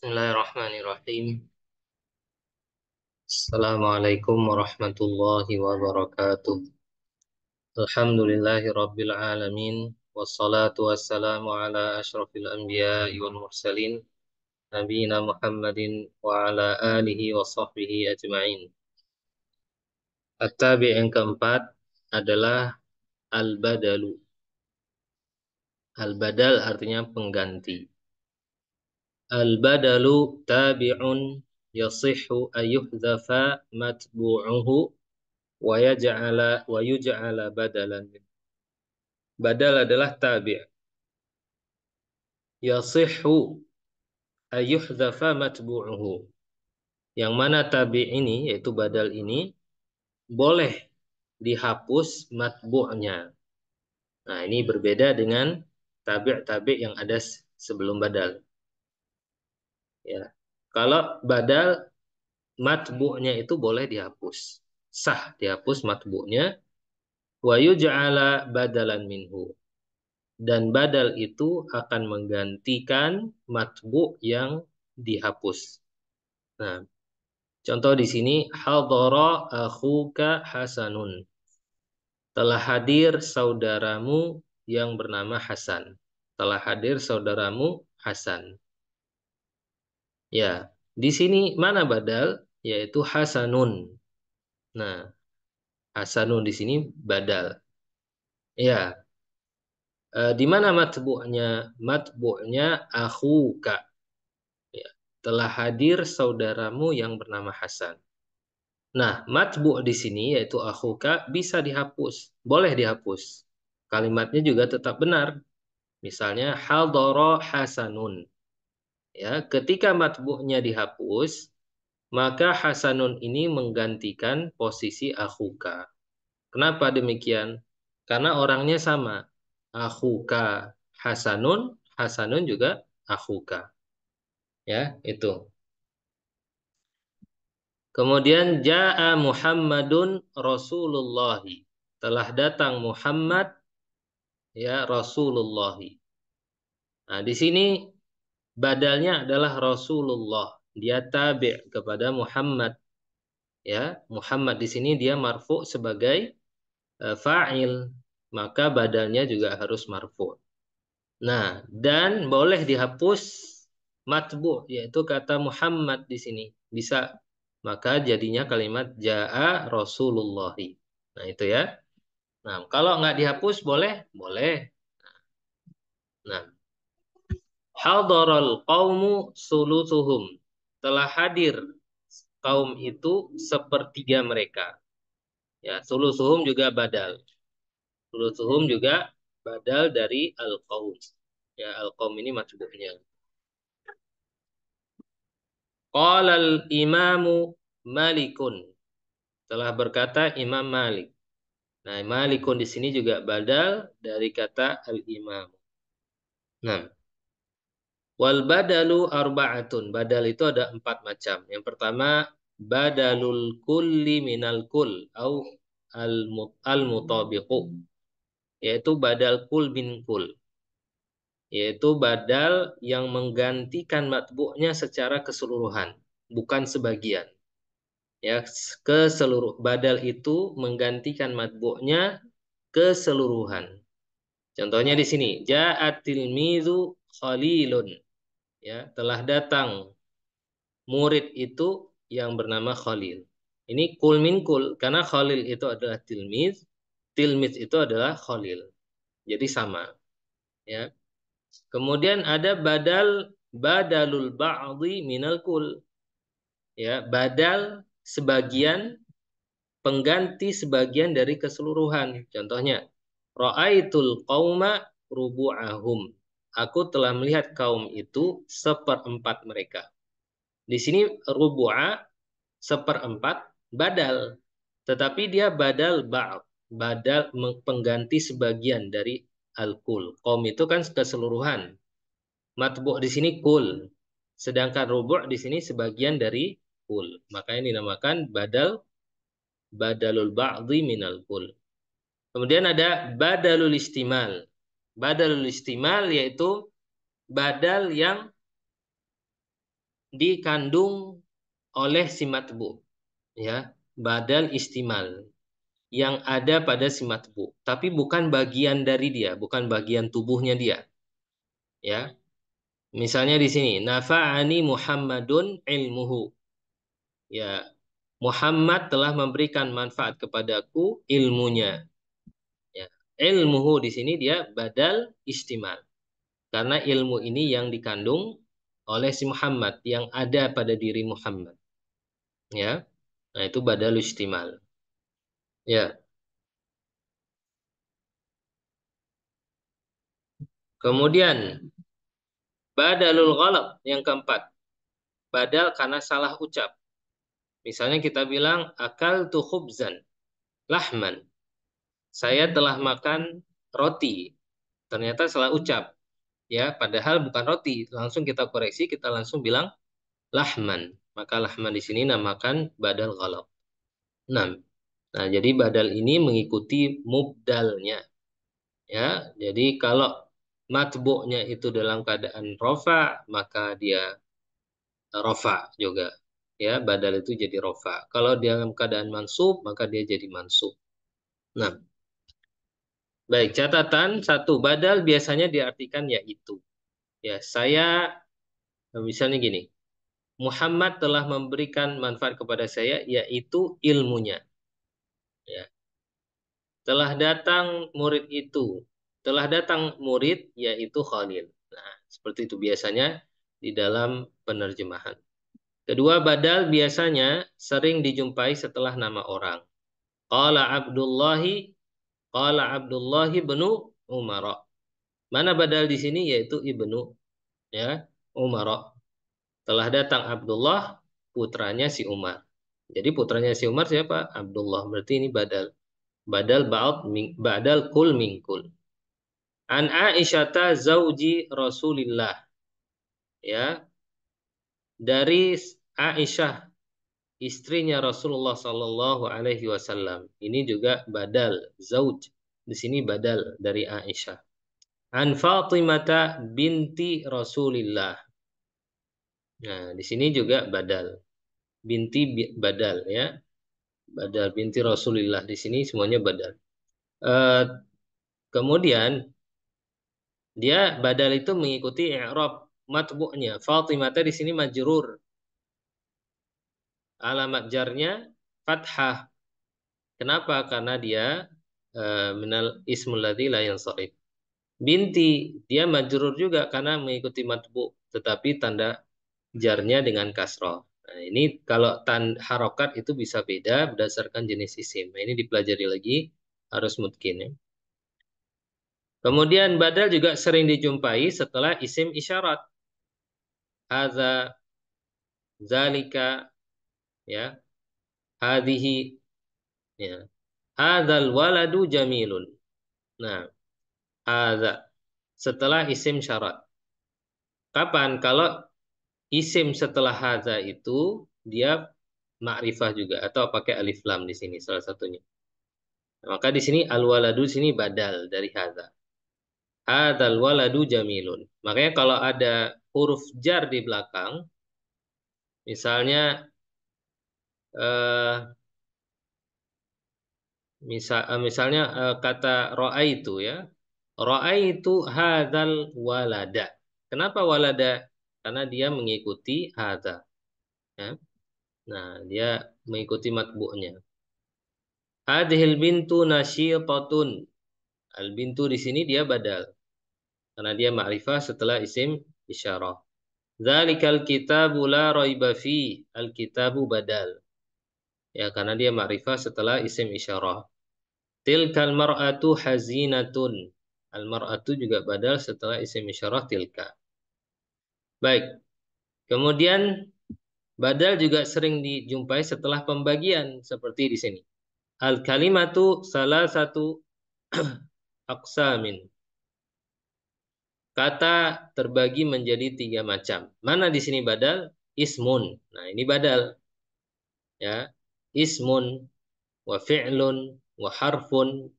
Bismillahirrahmanirrahim. Assalamualaikum warahmatullahi wabarakatuh. Alhamdulillahirabbil alamin. Wassalatu wassalamu ala asyrafil anbiya wal mursalin. Nabiina Muhammadin wa ala alihi wa sahbihi ajma'in. at yang keempat adalah al-badalu. Al-badal artinya pengganti Al-badalu tabi'un yasihu ayuhdhafa matbu'uhu wa yaj'ala wa yuj'ala badalan Badal adalah tabi'. Yasihu ayuhdhafa matbu'uhu. Yang mana tabi ini yaitu badal ini boleh dihapus matbu'nya. Nah, ini berbeda dengan tabi'-tabi' yang ada sebelum badal ya kalau badal matbu'nya itu boleh dihapus sah dihapus matbu'nya wa yuj'ala badalan minhu dan badal itu akan menggantikan matbu yang dihapus. Nah, contoh di sini hadara akhuka hasanun. Telah hadir saudaramu yang bernama Hasan. Telah hadir saudaramu Hasan. Ya, di sini mana badal? Yaitu hasanun. Nah, hasanun di sini badal. Ya. E, di mana matbu'nya? Matbu'nya akhuka. Ya, telah hadir saudaramu yang bernama Hasan. Nah, matbu' di sini yaitu akhuka bisa dihapus. Boleh dihapus. Kalimatnya juga tetap benar. Misalnya, haldoro hasanun ya ketika matbu'nya dihapus maka hasanun ini menggantikan posisi akhuka kenapa demikian karena orangnya sama akhuka hasanun hasanun juga akhuka ya itu kemudian jaa muhammadun Rasulullahi telah datang muhammad ya rasulullah nah di sini badalnya adalah Rasulullah. Dia tabi kepada Muhammad. Ya, Muhammad di sini dia marfu sebagai uh, fa'il, maka badalnya juga harus marfu. Nah, dan boleh dihapus matbu yaitu kata Muhammad di sini. Bisa maka jadinya kalimat jaa Rasulullah. Nah, itu ya. Nah, kalau nggak dihapus boleh? Boleh. Nah, nah. Hadaral qawmu sulusuhum. Telah hadir kaum itu sepertiga mereka. Ya, sulusuhum juga badal. Sulusuhum juga badal dari al qawm Ya, al-qaum ini maksudnya. Qalal imamu malikun. Telah berkata Imam Malik. Nah, malikun di sini juga badal dari kata al-imamu. Nah, Wal badalu arba'atun. Badal itu ada empat macam. Yang pertama, badalul kulli minal kul au al, al Yaitu badal kul bin kul. Yaitu badal yang menggantikan matbu'nya secara keseluruhan. Bukan sebagian. Ya, keseluruh badal itu menggantikan matbu'nya keseluruhan. Contohnya di sini, ja'atil mizu khalilun ya telah datang murid itu yang bernama Khalil. Ini kul min kul karena Khalil itu adalah tilmiz, tilmiz itu adalah Khalil. Jadi sama. Ya. Kemudian ada badal badalul ba'dhi minal kul. Ya, badal sebagian pengganti sebagian dari keseluruhan. Contohnya, ra'aitul qauma rubu'ahum aku telah melihat kaum itu seperempat mereka. Di sini rubu'a seperempat badal, tetapi dia badal ba'd, badal pengganti sebagian dari al-kul. Kaum itu kan keseluruhan. Matbu' di sini kul, sedangkan rubu' di sini sebagian dari kul. Makanya dinamakan badal badalul ba'dhi minal kul. Kemudian ada badalul istimal. Badal istimal yaitu badal yang dikandung oleh si matbu ya badal istimal yang ada pada si matbu tapi bukan bagian dari dia bukan bagian tubuhnya dia ya misalnya di sini nafa'ani muhammadun ilmuhu ya Muhammad telah memberikan manfaat kepadaku ilmunya ilmuhu di sini dia badal istimal. Karena ilmu ini yang dikandung oleh si Muhammad yang ada pada diri Muhammad. Ya. Nah, itu badal istimal. Ya. Kemudian badalul ghalab yang keempat. Badal karena salah ucap. Misalnya kita bilang akal tu khubzan lahman saya telah makan roti. Ternyata salah ucap. Ya, padahal bukan roti. Langsung kita koreksi, kita langsung bilang lahman. Maka lahman di sini namakan badal ghalab. 6. Nah, jadi badal ini mengikuti mubdalnya. Ya, jadi kalau matbu'nya itu dalam keadaan rofa, maka dia rofa juga. Ya, badal itu jadi rofa. Kalau dia dalam keadaan mansub, maka dia jadi mansub. 6. Baik, catatan satu badal biasanya diartikan yaitu. Ya, saya misalnya gini. Muhammad telah memberikan manfaat kepada saya yaitu ilmunya. Ya. Telah datang murid itu. Telah datang murid yaitu Khalil. Nah, seperti itu biasanya di dalam penerjemahan. Kedua, badal biasanya sering dijumpai setelah nama orang. Qala Abdullahi Qala Abdullah ibnu Umar. Mana badal di sini yaitu ibnu ya Umar. Telah datang Abdullah putranya si Umar. Jadi putranya si Umar siapa? Abdullah. Berarti ini badal. Badal ba'd badal kul mingkul. An Aisyata zauji Rasulillah. Ya. Dari Aisyah istrinya Rasulullah Sallallahu Alaihi Wasallam. Ini juga badal zauj. Di sini badal dari Aisyah. An Fatimata binti Rasulillah. Nah, di sini juga badal. Binti badal ya. Badal binti Rasulillah di sini semuanya badal. Uh, kemudian dia badal itu mengikuti i'rab matbu'nya. Fatimata di sini majrur alamat jarnya fathah. Kenapa? Karena dia uh, minal ismul ladzi la yansarif. Binti dia majurur juga karena mengikuti matbu tetapi tanda jarnya dengan kasroh. Nah, ini kalau tan harokat itu bisa beda berdasarkan jenis isim. Nah, ini dipelajari lagi harus mungkin ya. Kemudian badal juga sering dijumpai setelah isim isyarat. Haza, zalika, ya hadhihi ya hadzal waladu jamilun nah hadza setelah isim syarat kapan kalau isim setelah hadza itu dia ma'rifah juga atau pakai alif lam di sini salah satunya nah, maka di sini al waladu sini badal dari hadza hadzal waladu jamilun makanya kalau ada huruf jar di belakang misalnya Eh, misal misal eh, misalnya uh, kata itu ya. itu hadal walada. Kenapa walada? Karena dia mengikuti hada Ya. Nah, dia mengikuti matbu'nya. Hadhil bintu potun. Al bintu di sini dia badal. Karena dia ma'rifah setelah isim isyarah. Zalikal kitabu la raiba fi. Al kitabu badal ya karena dia ma'rifah setelah isim isyarah tilkal mar'atu hazinatun al mar'atu juga badal setelah isim isyarah tilka baik kemudian badal juga sering dijumpai setelah pembagian seperti di sini al kalimatu salah satu aksamin kata terbagi menjadi tiga macam mana di sini badal ismun nah ini badal ya ismun wa fi'lun wa harfun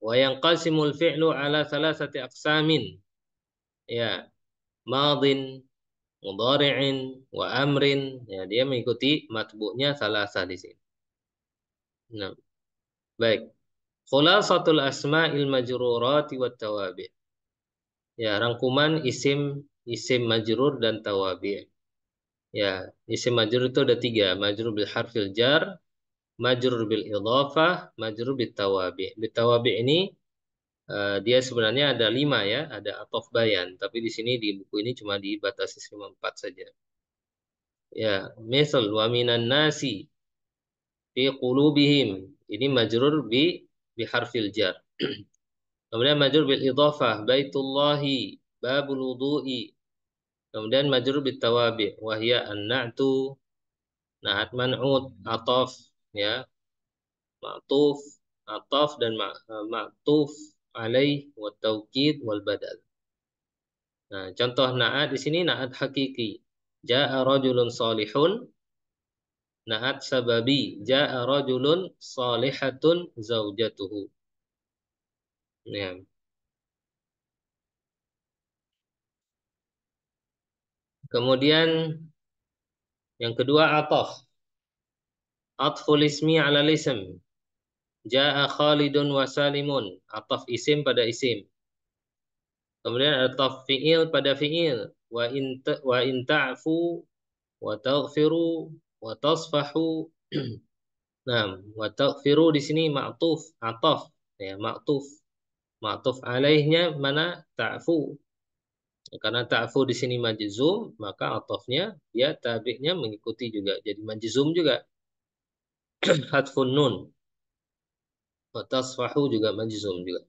wa yang qasimul fi'lu ala salasati aqsamin ya madin mudhari'in wa amrin ya dia mengikuti matbu'nya salasa di sini nah baik khulasatul asma'il majrurati wat tawabi ya rangkuman isim isim majrur dan tawabi Ya, isim majrur itu ada tiga. Majrur bil harfil jar, majrur bil idhafah, majrur bil tawabi. Bil tawabi ini uh, dia sebenarnya ada lima ya, ada atof bayan. Tapi di sini di buku ini cuma dibatasi cuma empat saja. Ya, misal wa minan nasi fi qulubihim. Ini majrur bi bi harfil jar. Kemudian majrur bil idhafah, baitullahi, babul wudu'i, Kemudian majrur bitawabi wahya an-na'tu na'at man'ut ataf ya. Ma'tuf ataf dan eh, ma'tuf alai wa taukid wal badal. Nah, contoh na'at di sini na'at hakiki. Ja'a rajulun salihun naat sababi ja'a rajulun salihatun zaujatuhu. Ya. Kemudian yang kedua ataf. Atful ismi ala ism. Ja'a Khalidun wa Salimun. Ataf isim pada isim. Kemudian ataf fi'il pada fi'il. Wa in wa in ta'fu wa taghfiru wa tasfahu. nah, wa taghfiru di sini ma'tuf, ataf ya, ma'tuf. Ma'tuf alaihnya mana ta'fu karena ta'fu di sini majzum, maka atofnya ya tabiknya mengikuti juga. Jadi majzum juga. Hatfun nun. Watasfahu juga majzum juga.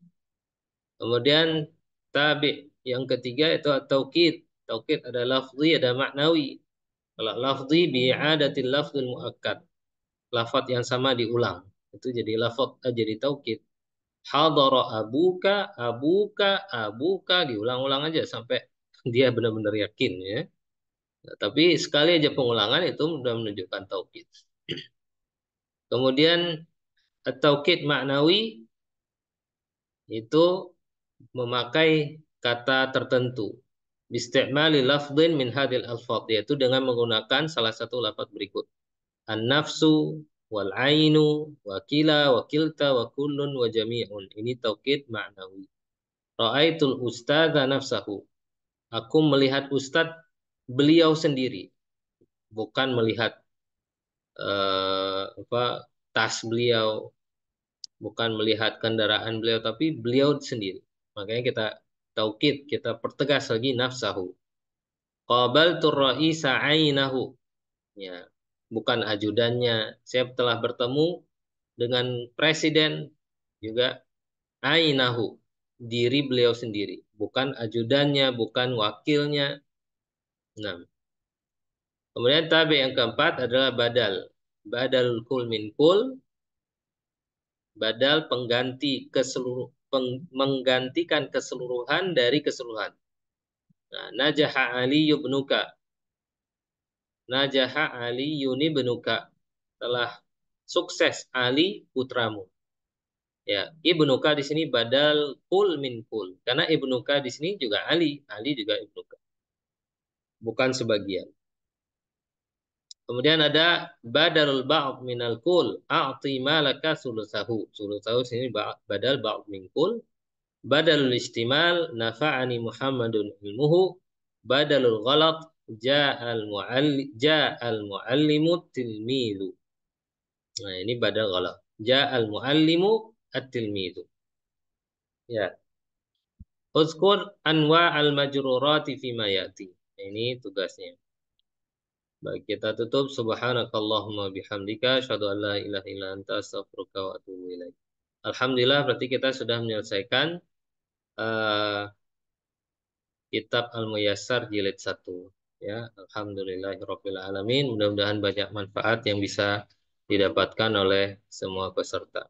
Kemudian tabik yang ketiga itu taukid. Taukid ada lafzi, ada maknawi. Kalau lafzi bi'adatil lafzul muakkad. Lafat yang sama diulang. Itu jadi lafat eh, jadi taukid. Hadara abuka, abuka, abuka diulang-ulang aja sampai dia benar-benar yakin ya. Nah, tapi sekali aja pengulangan itu sudah menunjukkan taukid. Kemudian taukid maknawi itu memakai kata tertentu. Bistimali lafdin min hadil alfad yaitu dengan menggunakan salah satu lafad berikut. An-nafsu wal ainu wakila wakilta wakulun wajami'un. Ini taukid maknawi. Ra'aitul ustadha nafsahu Aku melihat Ustadz beliau sendiri, bukan melihat uh, apa tas beliau, bukan melihat kendaraan beliau, tapi beliau sendiri. Makanya kita taukid, kita pertegas lagi nafsahu. Qabal turra'i ainahu. Ya, bukan ajudannya. Saya telah bertemu dengan presiden juga ainahu, diri beliau sendiri bukan ajudannya, bukan wakilnya. Nah. Kemudian tabi yang keempat adalah badal. Badal kul min kul. Badal pengganti keseluruh peng, menggantikan keseluruhan dari keseluruhan. Nah, najaha Ali yubnuka. Najaha Ali yuni benuka. Telah sukses Ali putramu. Ya, Ibnu Ka di sini badal kul min kul. Karena Ibnu Ka di sini juga Ali, Ali juga Ibnu Ka. Bukan sebagian. Kemudian ada badalul ba'd al kul, a'ti malaka sulusahu. Sulusahu sini badal ba'd min kul. Badalul istimal nafa'ani Muhammadun ilmuhu. Badalul ghalat ja'al muallim ja'al muallimu tilmidu. Nah, ini badal ghalat. Ja'al muallimu at-tilmidu. Ya. Uzkur anwa al-majrurati fima ya'ti. Ini tugasnya. Baik, kita tutup. Subhanakallahumma bihamdika. Asyadu an la ilaha illa anta astaghfiruka wa atubu ilaik. Alhamdulillah, berarti kita sudah menyelesaikan uh, kitab Al-Muyassar jilid 1. Ya, Alhamdulillahirabbil alamin. Mudah-mudahan banyak manfaat yang bisa didapatkan oleh semua peserta.